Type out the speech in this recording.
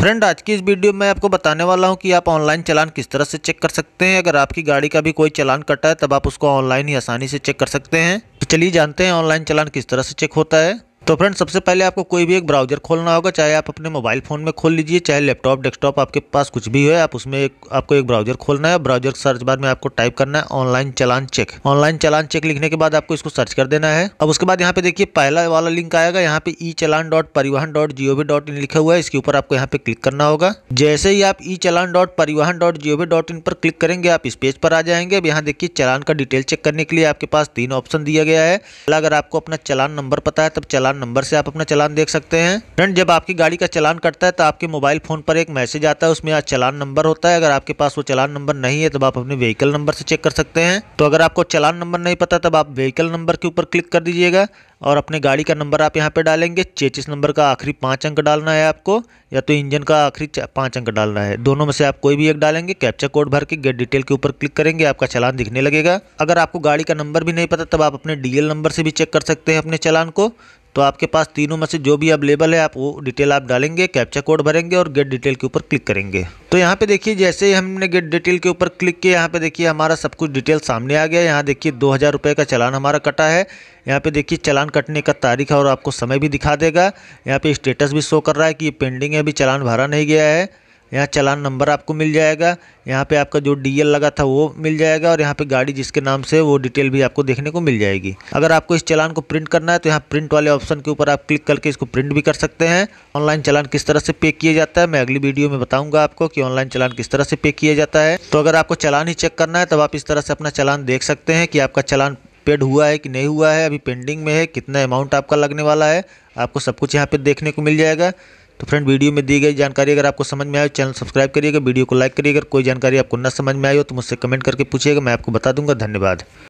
friend आज की इस वीडियो में आपको बताने वाला हूं कि आप ऑनलाइन चलान किस तरह से चेक कर सकते हैं अगर आपकी गाड़ी का भी कोई चलान कटा है तब आप उसको ऑनलाइन ही आसानी से चेक कर सकते हैं तो चलिए जानते हैं ऑनलाइन चलान किस तरह से चेक होता है तो फ्रेंड सबसे पहले आपको कोई भी एक ब्राउज़र खोलना होगा चाहे आप अपने मोबाइल फ़ोन में खोल लीजिए चाहे लैपटॉप डेस्कटॉप आपके पास कुछ भी हो आप उसमें एक आपको एक ब्राउज़र खोलना है ब्राउज़र सर्च बार में आपको टाइप करना है online challan check online challan check लिखने के बाद आपको इसको सर्च कर देना है अब उसके बाद यहाँ पे देखिए पहला वाला लिंक आएगा यहाँ पे E challan dot Parivahan dot G O V dot in लिखा हुआ है इसके ऊपर आपको यहाँ पे क्लिक करना होगा जैसे ही आप E challan dot Parivahan dot G O V dot in पर क्लिक करेंगे आप इस पेज पर आ जाएंगे अब यहाँ देखिए चलान का डिटेल चेक करने के लिए आपके पास तीन ऑप्शन दिया गया है अगर आपको अपना चलान नंबर पता है तब चलान नंबर से आप अपना चलान देख सकते हैं फ्रेंड जब आपकी गाड़ी का चलान कटता है तो आपके मोबाइल फोन पर एक मैसेज आता है उसमें चलान नंबर होता है अगर आपके पास वो चलान नंबर नहीं है तब आप अपने व्हीकल नंबर से चेक कर सकते हैं तो अगर आपको चलान नंबर नहीं पता तब आप व्हीकल नंबर के ऊपर क्लिक कर दीजिएगा और अपने गाड़ी का नंबर आप यहाँ पे डालेंगे चेचिस नंबर का आखिरी पांच अंक डालना है आपको या तो इंजन का आखिरी पांच अंक डालना है दोनों में से आप कोई भी एक डालेंगे कैप्चर कोड भर के गेट डिटेल के ऊपर क्लिक करेंगे आपका चलान दिखने लगेगा अगर आपको गाड़ी का नंबर भी नहीं पता तब आप अपने डीएल नंबर से भी चेक कर सकते हैं अपने चलान को तो आपके पास तीनों में से जो भी अवेलेबल है आप वो डिटेल आप डालेंगे कैप्चा कोड भरेंगे और गेट डिटेल के ऊपर क्लिक करेंगे तो यहाँ पे देखिए जैसे ही हमने गेट डिटेल के ऊपर क्लिक किया यहाँ पे देखिए हमारा सब कुछ डिटेल सामने आ गया यहाँ देखिए दो हज़ार रुपये का चलान हमारा कटा है यहाँ पे देखिए चलान कटने का तारीख है और आपको समय भी दिखा देगा यहाँ पर स्टेटस भी शो कर रहा है कि ये पेंडिंग है अभी चलान भरा नहीं गया है यहाँ चलान नंबर आपको मिल जाएगा यहाँ पे आपका जो डीएल लगा था वो मिल जाएगा और यहाँ पे गाड़ी जिसके नाम से वो डिटेल भी आपको देखने को मिल जाएगी अगर आपको इस चालान को प्रिंट करना है तो यहाँ प्रिंट वाले ऑप्शन के ऊपर आप क्लिक करके इसको प्रिंट भी कर सकते हैं ऑनलाइन चलान किस तरह से पे किया जाता है मैं अगली वीडियो में बताऊँगा आपको कि ऑनलाइन चलान किस तरह से पे किया जाता है तो अगर आपको चलान ही चेक करना है तब आप इस तरह से अपना चालान देख सकते हैं कि आपका चालान पेड हुआ है कि नहीं हुआ है अभी पेंडिंग में है कितना अमाउंट आपका लगने वाला है आपको सब कुछ यहाँ पे देखने को मिल जाएगा तो फ्रेंड वीडियो में दी गई जानकारी अगर आपको समझ में आए चैनल सब्सक्राइब करिएगा वीडियो को लाइक करिएगा कोई जानकारी आपको न समझ में आई हो तो मुझसे कमेंट करके पूछिएगा मैं आपको बता दूंगा धन्यवाद